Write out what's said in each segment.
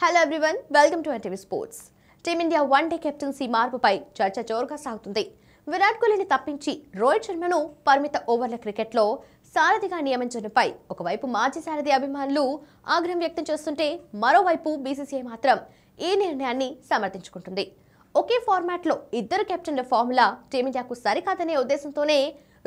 hello everyone welcome to TV sports team India one day captaincy మార్పుపై చర్చ జోరుగా సాగుతుంది విరాట్ కోహ్లీని తప్పించి రోహిత్ శర్మను పరిమిత ఓవర్ల క్రికెట్లో సారథిగా నియమించడంపై ఒకవైపు మాజీ సారథి అభిమానులు ఆగ్రహం వ్యక్తం చేస్తుంటే మరోవైపు బీసీసీఐ మాత్రం ఈ నిర్ణయాన్ని సమర్థించుకుంటుంది ఒకే ఫార్మాట్లో ఇద్దరు కెప్టెన్ల ఫార్ములా టీమిండియాకు సరికాదనే ఉద్దేశంతోనే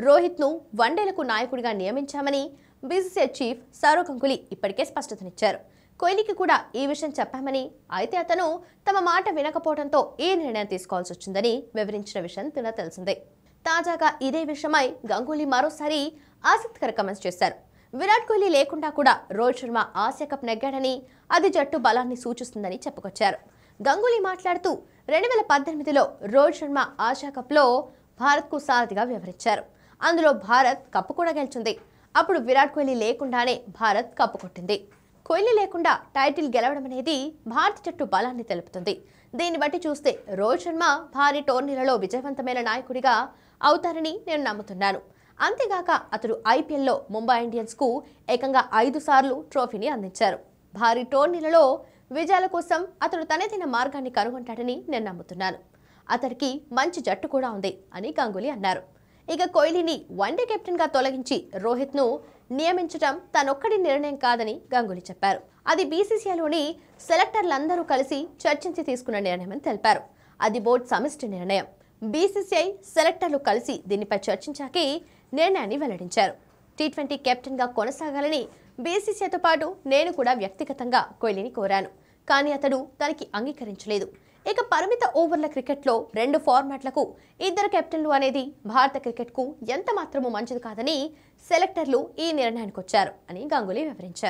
రోహిత్ను వన్డేలకు నాయకుడిగా నియమించామని బీసీసీఐ చీఫ్ సౌరవ్ గంగులీ ఇప్పటికే స్పష్టతనిచ్చారు కోహ్లీకి కూడా ఈ విషయం చెప్పామని అయితే అతను తమ మాట వినకపోవడంతో ఈ నిర్ణయం తీసుకోవాల్సి వచ్చిందని వివరించిన విషయం తిన తెలిసిందే తాజాగా ఇదే విషయమై గంగూలీ మరోసారి ఆసక్తికర కమెంట్స్ చేశారు విరాట్ కోహ్లీ లేకుండా కూడా రోహిత్ శర్మ ఆసియా కప్ నెగ్గాడని అది జట్టు బలాన్ని సూచిస్తుందని చెప్పుకొచ్చారు గంగూలీ మాట్లాడుతూ రెండు వేల పద్దెనిమిదిలో రోహిత్ శర్మ ఆసియా కప్లో భారత్కు సారథిగా వివరించారు అందులో భారత్ కప్పు కూడా గెలిచింది అప్పుడు విరాట్ కోహ్లీ లేకుండానే భారత్ కప్పు కొట్టింది కోహ్లీ లేకుండా టైటిల్ గెలవడం అనేది భారత జట్టు బలాన్ని తెలుపుతుంది దీన్ని బట్టి చూస్తే రోహిత్ శర్మ భారీ టోర్నీలలో విజయవంతమైన నాయకుడిగా అవుతారని నేను నమ్ముతున్నాను అంతేగాక అతడు ఐపీఎల్లో ముంబై ఇండియన్స్కు ఏకంగా ఐదు సార్లు ట్రోఫీని అందించారు భారీ టోర్నీలలో విజయాల కోసం అతడు తనదైన మార్గాన్ని కనుగొంటాడని నేను నమ్ముతున్నాను అతడికి మంచి జట్టు కూడా ఉంది అని గంగులీ అన్నారు ఇక కోహ్లీని వన్డే కెప్టెన్గా తొలగించి రోహిత్ను నియమించడం తనొక్కడి నిర్ణయం కాదని గంగూలీ చెప్పారు అది బీసీసీఐలోని సెలెక్టర్లందరూ కలిసి చర్చించి తీసుకున్న నిర్ణయమని తెలిపారు అది బోర్డు సమిష్టి నిర్ణయం బీసీసీఐ సెలెక్టర్లు కలిసి దీనిపై చర్చించాకే నిర్ణయాన్ని వెల్లడించారు టీ ట్వంటీ కెప్టెన్గా కొనసాగాలని బీసీసీఐతో పాటు నేను కూడా వ్యక్తిగతంగా కోహ్లీని కోరాను కానీ అతడు తనకి అంగీకరించలేదు ఇక పరిమిత ఓవర్ల క్రికెట్లో రెండు ఫార్మాట్లకు ఇద్దరు కెప్టెన్లు అనేది భారత క్రికెట్కు ఎంత మాత్రము మంచిది కాదని సెలెక్టర్లు ఈ నిర్ణయానికి వచ్చారు అని గంగులీ వివరించారు